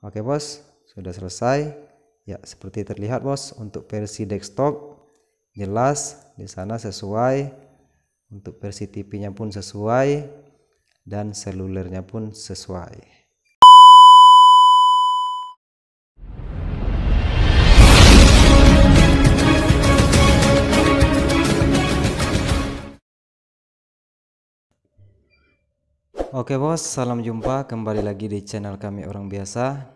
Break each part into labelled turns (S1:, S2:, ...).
S1: Oke bos, sudah selesai. Ya, seperti terlihat bos, untuk versi desktop jelas di sana sesuai. Untuk versi TV-nya pun sesuai dan selulernya pun sesuai. Oke bos, salam jumpa kembali lagi di channel kami orang biasa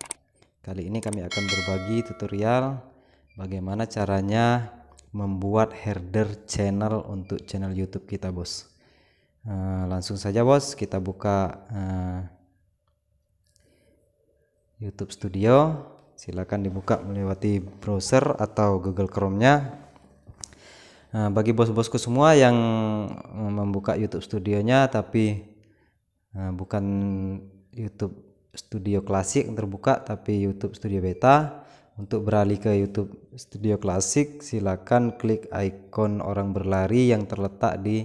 S1: Kali ini kami akan berbagi tutorial bagaimana caranya membuat header channel untuk channel youtube kita bos uh, Langsung saja bos, kita buka uh, youtube studio Silahkan dibuka melewati browser atau google chrome nya uh, eh, Bagi bos-bosku semua yang membuka youtube studionya tapi Eh, bukan YouTube Studio Klasik terbuka tapi YouTube Studio Beta untuk beralih ke YouTube Studio Klasik silakan klik ikon orang berlari yang terletak di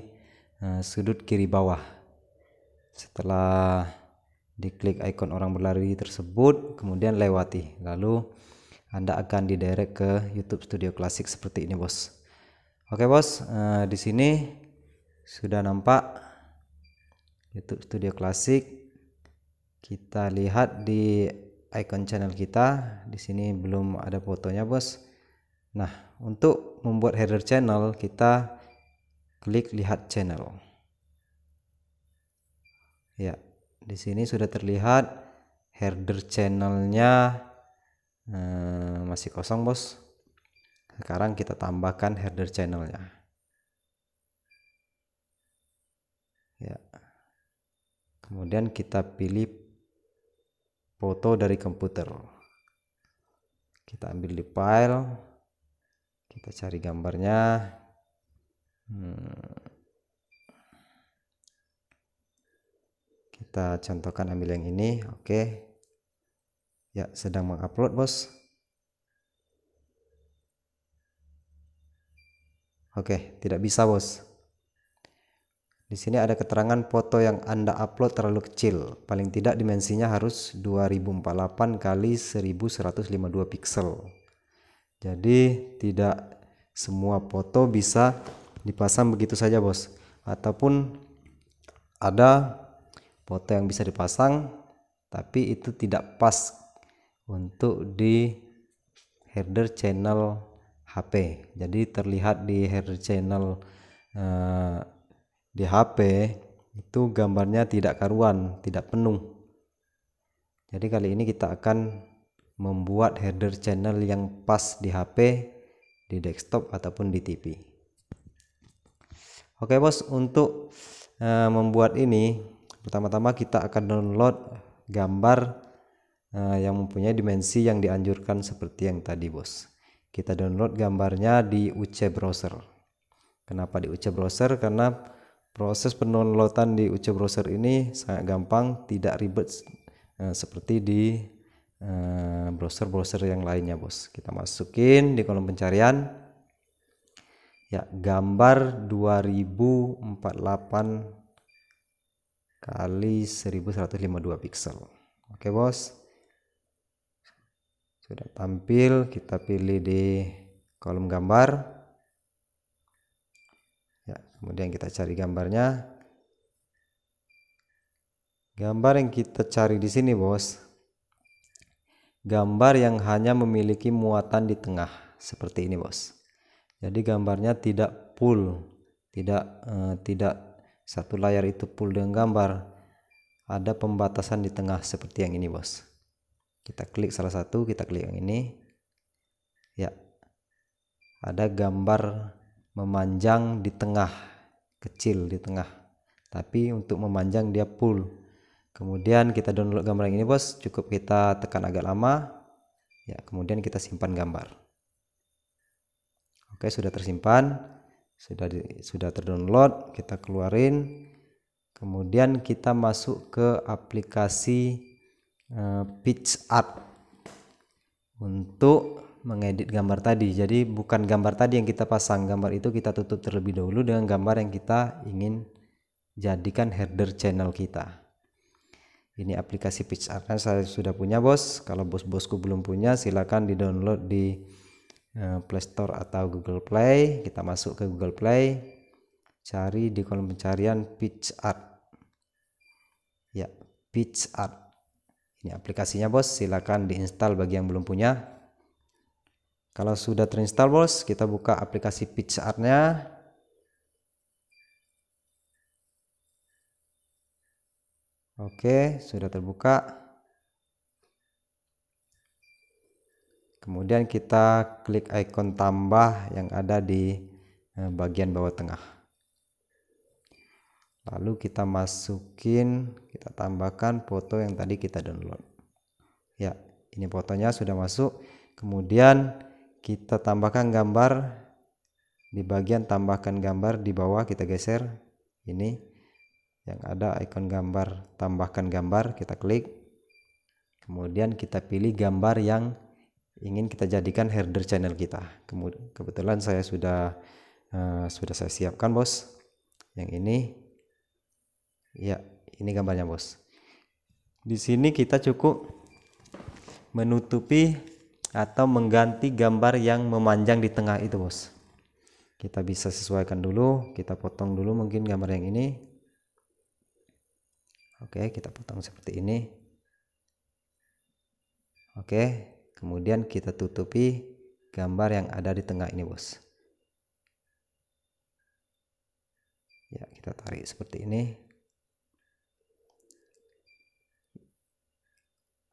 S1: uh, sudut kiri bawah setelah diklik ikon orang berlari tersebut kemudian lewati lalu anda akan diderek ke YouTube Studio Klasik seperti ini bos oke bos uh, di sini sudah nampak YouTube Studio Klasik. Kita lihat di icon channel kita, di sini belum ada fotonya, Bos. Nah, untuk membuat header channel, kita klik lihat channel. Ya, di sini sudah terlihat header channelnya hmm, masih kosong, Bos. Sekarang kita tambahkan header channelnya. kemudian kita pilih foto dari komputer kita ambil di file kita cari gambarnya hmm. kita contohkan ambil yang ini oke okay. ya sedang mengupload bos oke okay, tidak bisa bos di sini ada keterangan foto yang Anda upload terlalu kecil. Paling tidak dimensinya harus 2048 kali 1152 pixel. Jadi tidak semua foto bisa dipasang begitu saja, Bos. Ataupun ada foto yang bisa dipasang tapi itu tidak pas untuk di header channel HP. Jadi terlihat di header channel uh, di HP itu gambarnya tidak karuan, tidak penuh. Jadi kali ini kita akan membuat header channel yang pas di HP, di desktop ataupun di TV. Oke bos, untuk uh, membuat ini pertama-tama kita akan download gambar uh, yang mempunyai dimensi yang dianjurkan seperti yang tadi bos. Kita download gambarnya di UC browser. Kenapa di UC browser? Karena Proses pendownloadan di UC Browser ini sangat gampang, tidak ribet eh, seperti di eh, browser-browser yang lainnya, Bos. Kita masukin di kolom pencarian ya gambar 2048 kali 1152 pixel. Oke, Bos. Sudah tampil, kita pilih di kolom gambar ya kemudian kita cari gambarnya gambar yang kita cari di sini bos gambar yang hanya memiliki muatan di tengah seperti ini bos jadi gambarnya tidak full tidak eh, tidak satu layar itu full dengan gambar ada pembatasan di tengah seperti yang ini bos kita klik salah satu kita klik yang ini ya ada gambar memanjang di tengah kecil di tengah tapi untuk memanjang dia full kemudian kita download gambar yang ini bos cukup kita tekan agak lama ya kemudian kita simpan gambar oke sudah tersimpan sudah di, sudah terdownload kita keluarin kemudian kita masuk ke aplikasi uh, eh, PitchArt untuk mengedit gambar tadi. Jadi bukan gambar tadi yang kita pasang, gambar itu kita tutup terlebih dahulu dengan gambar yang kita ingin jadikan header channel kita. Ini aplikasi kan saya sudah punya bos. Kalau bos-bosku belum punya silakan di-download di eh, Play Store atau Google Play. Kita masuk ke Google Play. Cari di kolom pencarian art. Ya, art. Ini aplikasinya bos, silakan diinstal bagi yang belum punya. Kalau sudah terinstall bos, kita buka aplikasi PitchArt nya Oke, sudah terbuka. Kemudian kita klik ikon tambah yang ada di eh, bagian bawah tengah. Lalu kita masukin, kita tambahkan foto yang tadi kita download. Ya, ini fotonya sudah masuk. Kemudian kita tambahkan gambar di bagian tambahkan gambar di bawah kita geser ini yang ada ikon gambar tambahkan gambar kita klik kemudian kita pilih gambar yang ingin kita jadikan header channel kita kemudian kebetulan saya sudah uh, sudah saya siapkan bos yang ini ya ini gambarnya bos di sini kita cukup menutupi atau mengganti gambar yang memanjang di tengah itu bos kita bisa sesuaikan dulu kita potong dulu mungkin gambar yang ini oke kita potong seperti ini oke kemudian kita tutupi gambar yang ada di tengah ini bos ya kita tarik seperti ini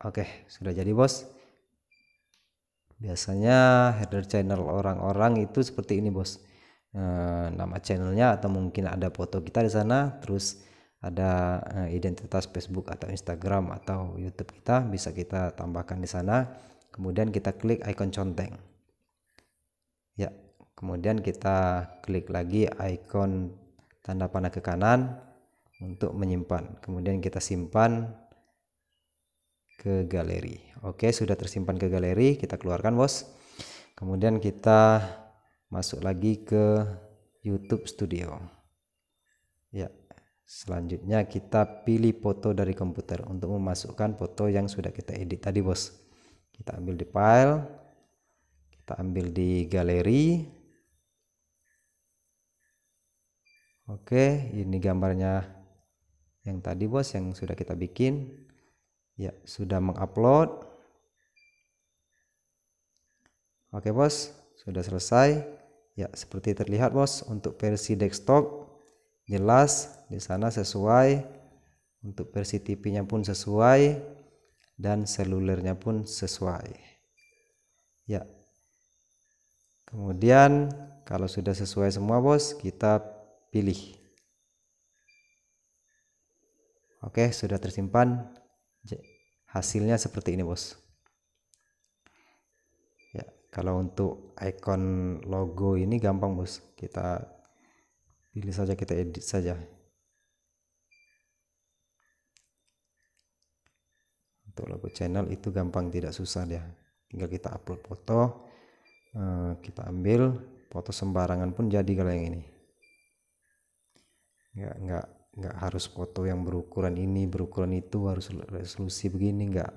S1: oke sudah jadi bos biasanya header channel orang-orang itu seperti ini bos e, nama channelnya atau mungkin ada foto kita di sana terus ada e, identitas Facebook atau Instagram atau YouTube kita bisa kita tambahkan di sana kemudian kita klik icon conteng ya kemudian kita klik lagi icon tanda panah ke kanan untuk menyimpan kemudian kita simpan ke galeri. Oke, sudah tersimpan ke galeri, kita keluarkan bos. Kemudian kita masuk lagi ke YouTube Studio. Ya, selanjutnya kita pilih foto dari komputer untuk memasukkan foto yang sudah kita edit tadi bos. Kita ambil di file, kita ambil di galeri. Oke, ini gambarnya yang tadi bos yang sudah kita bikin ya sudah mengupload oke bos sudah selesai ya seperti terlihat bos untuk versi desktop jelas di sana sesuai untuk versi TV-nya pun sesuai dan selulernya pun sesuai ya kemudian kalau sudah sesuai semua bos kita pilih Oke, sudah tersimpan hasilnya seperti ini bos ya kalau untuk icon logo ini gampang bos kita pilih saja kita edit saja untuk logo channel itu gampang tidak susah ya tinggal kita upload foto eh, kita ambil foto sembarangan pun jadi kalau yang ini nggak nggak nggak harus foto yang berukuran ini berukuran itu harus resolusi begini nggak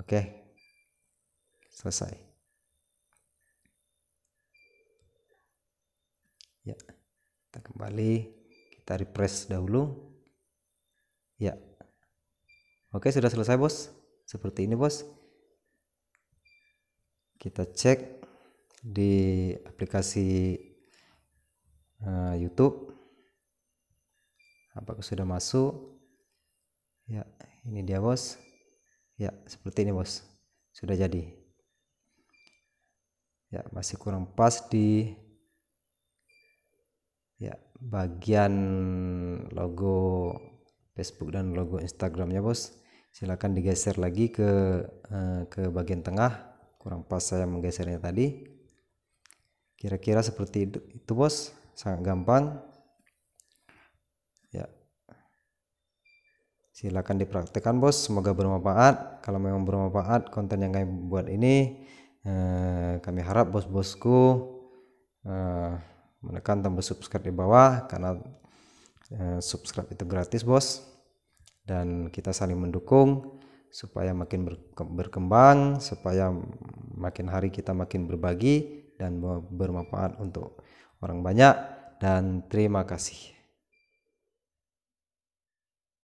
S1: oke selesai ya kita kembali kita refresh dahulu ya oke sudah selesai bos seperti ini bos kita cek di aplikasi Eh, YouTube. Apakah sudah masuk? Ya, ini dia bos. Ya, seperti ini bos. Sudah jadi. Ya, masih kurang pas di ya bagian logo Facebook dan logo Instagramnya bos silakan digeser lagi ke eh, ke bagian tengah kurang pas saya menggesernya tadi kira-kira seperti itu, itu bos sangat gampang ya silakan dipraktekkan bos semoga bermanfaat kalau memang bermanfaat konten yang kami buat ini eh, kami harap bos-bosku eh, menekan tombol subscribe di bawah karena eh, subscribe itu gratis bos dan kita saling mendukung supaya makin berkembang supaya makin hari kita makin berbagi dan bermanfaat untuk orang banyak dan terima kasih.